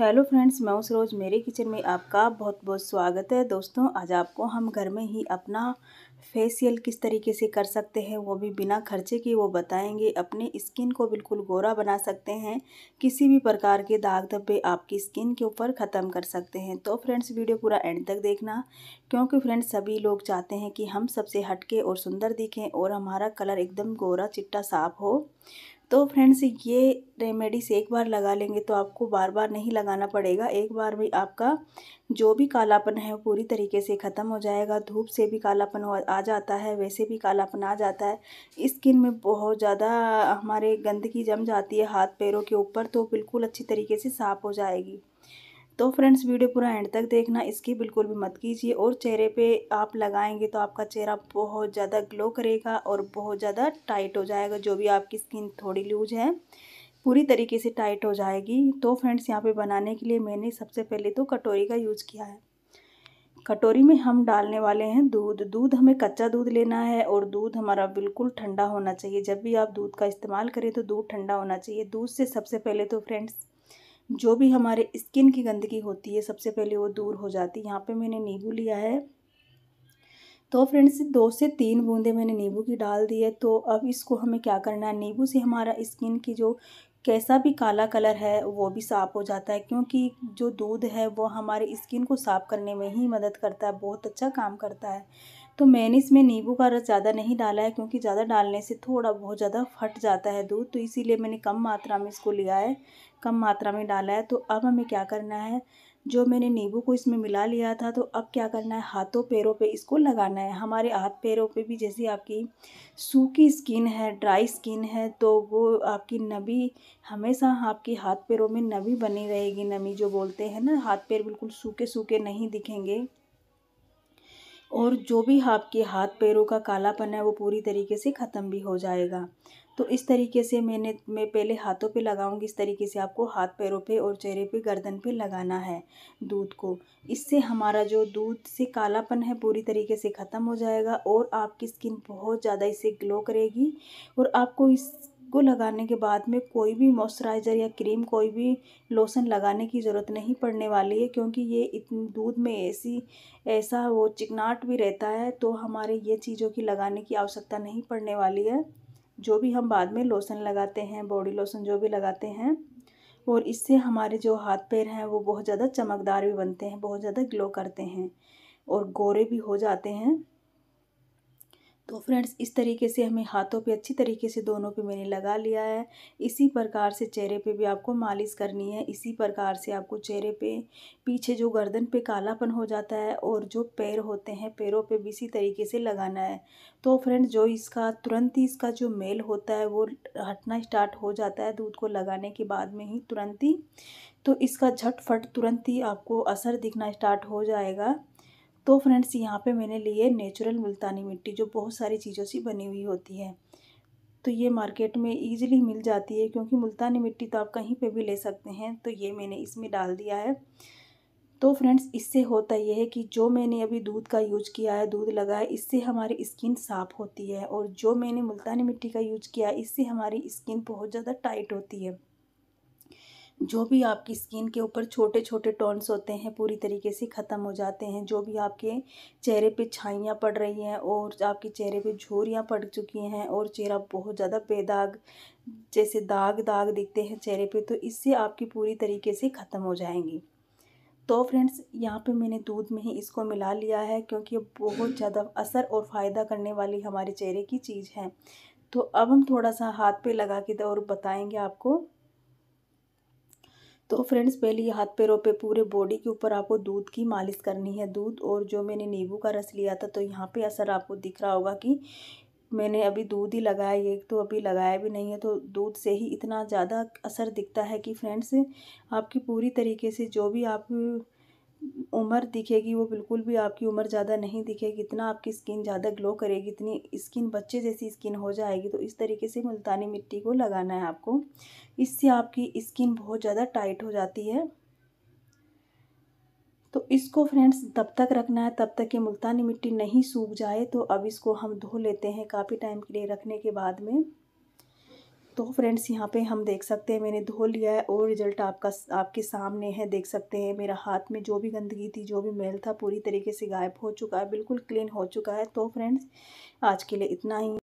hello friends मैं उस रोज़ मेरे किचन में आपका बहुत बहुत स्वागत है दोस्तों आज आपको हम घर में ही अपना फेसियल किस तरीके से कर सकते हैं वो भी बिना खर्चे के वो बताएंगे अपने स्किन को बिल्कुल गोरा बना सकते हैं किसी भी प्रकार के दाग धब्बे आपकी स्किन के ऊपर ख़त्म कर सकते हैं तो फ्रेंड्स वीडियो पूरा एंड तक देखना क्योंकि फ्रेंड्स सभी लोग चाहते हैं कि हम सबसे हटके और सुंदर दिखें और हमारा कलर एकदम गोरा चिट्टा साफ हो तो फ्रेंड्स ये रेमेडीस एक बार लगा लेंगे तो आपको बार बार नहीं लगाना पड़ेगा एक बार भी आपका जो भी कालापन है वो पूरी तरीके से ख़त्म हो जाएगा धूप से भी कालापन आ जाता है वैसे भी कालापन आ जाता है स्किन में बहुत ज़्यादा हमारे गंदगी जम जाती है हाथ पैरों के ऊपर तो बिल्कुल अच्छी तरीके से साफ़ हो जाएगी तो फ्रेंड्स वीडियो पूरा एंड तक देखना इसकी बिल्कुल भी मत कीजिए और चेहरे पे आप लगाएंगे तो आपका चेहरा बहुत ज़्यादा ग्लो करेगा और बहुत ज़्यादा टाइट हो जाएगा जो भी आपकी स्किन थोड़ी लूज है पूरी तरीके से टाइट हो जाएगी तो फ्रेंड्स यहाँ पे बनाने के लिए मैंने सबसे पहले तो कटोरी का यूज़ किया है कटोरी में हम डालने वाले हैं दूध दूध हमें कच्चा दूध लेना है और दूध हमारा बिल्कुल ठंडा होना चाहिए जब भी आप दूध का इस्तेमाल करें तो दूध ठंडा होना चाहिए दूध से सबसे पहले तो फ्रेंड्स जो भी हमारे स्किन की गंदगी होती है सबसे पहले वो दूर हो जाती है यहाँ पे मैंने नींबू लिया है तो फ्रेंड्स दो से तीन बूंदे मैंने नींबू की डाल दी है तो अब इसको हमें क्या करना है नींबू से हमारा स्किन की जो कैसा भी काला कलर है वो भी साफ़ हो जाता है क्योंकि जो दूध है वो हमारे स्किन को साफ़ करने में ही मदद करता है बहुत अच्छा काम करता है तो मैंने इसमें नींबू का रस ज़्यादा नहीं डाला है क्योंकि ज़्यादा डालने से थोड़ा बहुत ज़्यादा फट जाता है दूध तो इसीलिए मैंने कम मात्रा में इसको लिया है कम मात्रा में डाला है तो अब हमें क्या करना है जो मैंने नींबू को इसमें मिला लिया था तो अब क्या करना है हाथों पैरों पे इसको लगाना है हमारे हाथ पैरों पे भी जैसे आपकी सूखी स्किन है ड्राई स्किन है तो वो आपकी नमी हमेशा आपके हाथ पैरों में नमी बनी रहेगी नमी जो बोलते हैं ना हाथ पैर बिल्कुल सूखे सूखे नहीं दिखेंगे और जो भी आपके हाथ पैरों का कालापन है वो पूरी तरीके से ख़त्म भी हो जाएगा तो इस तरीके से मैंने मैं पहले हाथों पे लगाऊंगी इस तरीके से आपको हाथ पैरों पे और चेहरे पे गर्दन पे लगाना है दूध को इससे हमारा जो दूध से कालापन है पूरी तरीके से ख़त्म हो जाएगा और आपकी स्किन बहुत ज़्यादा इससे ग्लो करेगी और आपको इस को लगाने के बाद में कोई भी मॉइस्चराइज़र या क्रीम कोई भी लोशन लगाने की ज़रूरत नहीं पड़ने वाली है क्योंकि ये इतनी दूध में ऐसी ऐसा वो चिकनाट भी रहता है तो हमारे ये चीज़ों की लगाने की आवश्यकता नहीं पड़ने वाली है जो भी हम बाद में लोशन लगाते हैं बॉडी लोशन जो भी लगाते हैं और इससे हमारे जो हाथ पैर हैं वो बहुत ज़्यादा चमकदार भी बनते हैं बहुत ज़्यादा ग्लो करते हैं और गोरे भी हो जाते हैं तो फ्रेंड्स इस तरीके से हमें हाथों पे अच्छी तरीके से दोनों पे मैंने लगा लिया है इसी प्रकार से चेहरे पे भी आपको मालिश करनी है इसी प्रकार से आपको चेहरे पे पीछे जो गर्दन पे कालापन हो जाता है और जो पैर होते हैं पैरों पे भी इसी तरीके से लगाना है तो फ्रेंड्स जो इसका तुरंत ही इसका जो मेल होता है वो हटना स्टार्ट हो जाता है दूध को लगाने के बाद में ही तुरंत ही तो इसका झटफट तुरंत ही आपको असर दिखना स्टार्ट हो जाएगा तो फ्रेंड्स यहाँ पे मैंने लिए नेचुरल मुल्तानी मिट्टी जो बहुत सारी चीज़ों से बनी हुई होती है तो ये मार्केट में ईजिली मिल जाती है क्योंकि मुल्तानी मिट्टी तो आप कहीं पे भी ले सकते हैं तो ये मैंने इसमें डाल दिया है तो फ्रेंड्स इससे होता यह है कि जो मैंने अभी दूध का यूज किया है दूध लगाया इससे हमारी स्किन साफ़ होती है और जो मैंने मुल्तानी मिट्टी का यूज किया है इससे हमारी स्किन बहुत ज़्यादा टाइट होती है जो भी आपकी स्किन के ऊपर छोटे छोटे टोन्स होते हैं पूरी तरीके से ख़त्म हो जाते हैं जो भी आपके चेहरे पे छाइयाँ पड़ रही हैं और आपके चेहरे पे झोरियाँ पड़ चुकी हैं और चेहरा बहुत ज़्यादा बेदाग जैसे दाग दाग दिखते हैं चेहरे पे तो इससे आपकी पूरी तरीके से ख़त्म हो जाएंगी तो फ्रेंड्स यहाँ पे मैंने दूध में ही इसको मिला लिया है क्योंकि ये बहुत ज़्यादा असर और फ़ायदा करने वाली हमारे चेहरे की चीज़ है तो अब हम थोड़ा सा हाथ पे लगा के और बताएंगे आपको तो फ्रेंड्स पहले हाथ पैरों पे पूरे बॉडी के ऊपर आपको दूध की मालिश करनी है दूध और जो मैंने नींबू का रस लिया था तो यहाँ पे असर आपको दिख रहा होगा कि मैंने अभी दूध ही लगाया ये तो अभी लगाया भी नहीं है तो दूध से ही इतना ज़्यादा असर दिखता है कि फ्रेंड्स आपकी पूरी तरीके से जो भी आप उम्र दिखेगी वो बिल्कुल भी आपकी उम्र ज़्यादा नहीं दिखेगी इतना आपकी स्किन ज़्यादा ग्लो करेगी इतनी स्किन बच्चे जैसी स्किन हो जाएगी तो इस तरीके से मुल्तानी मिट्टी को लगाना है आपको इससे आपकी स्किन बहुत ज़्यादा टाइट हो जाती है तो इसको फ्रेंड्स तब तक रखना है तब तक ये मुल्तानी मिट्टी नहीं सूख जाए तो अब इसको हम धो लेते हैं काफ़ी टाइम के लिए रखने के बाद में तो फ्रेंड्स यहाँ पे हम देख सकते हैं मैंने धो लिया है और रिजल्ट आपका आपके सामने है देख सकते हैं मेरा हाथ में जो भी गंदगी थी जो भी मेल था पूरी तरीके से गायब हो चुका है बिल्कुल क्लीन हो चुका है तो फ्रेंड्स आज के लिए इतना ही